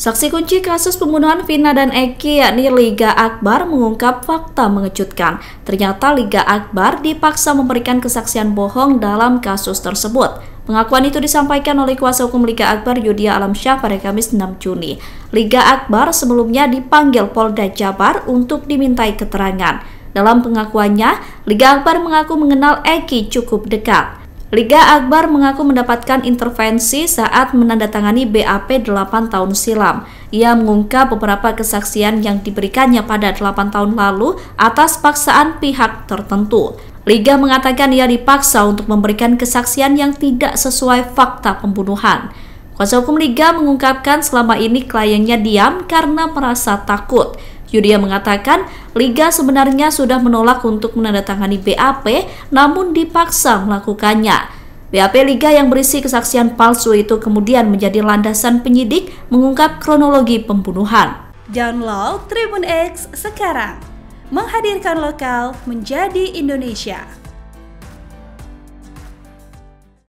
Saksi kunci kasus pembunuhan Vina dan Eki yakni Liga Akbar mengungkap fakta mengejutkan. Ternyata Liga Akbar dipaksa memberikan kesaksian bohong dalam kasus tersebut. Pengakuan itu disampaikan oleh kuasa hukum Liga Akbar Yudia Alamsyah pada Kamis 6 Juni. Liga Akbar sebelumnya dipanggil Polda Jabar untuk dimintai keterangan. Dalam pengakuannya, Liga Akbar mengaku mengenal Eki cukup dekat. Liga Akbar mengaku mendapatkan intervensi saat menandatangani BAP 8 tahun silam. Ia mengungkap beberapa kesaksian yang diberikannya pada 8 tahun lalu atas paksaan pihak tertentu. Liga mengatakan ia dipaksa untuk memberikan kesaksian yang tidak sesuai fakta pembunuhan. Kuasa hukum Liga mengungkapkan selama ini kliennya diam karena merasa takut. Yudia mengatakan Liga sebenarnya sudah menolak untuk menandatangani BAP namun dipaksa melakukannya. BAP Liga yang berisi kesaksian palsu itu kemudian menjadi landasan penyidik mengungkap kronologi pembunuhan. Download Tribun X sekarang, menghadirkan lokal menjadi Indonesia.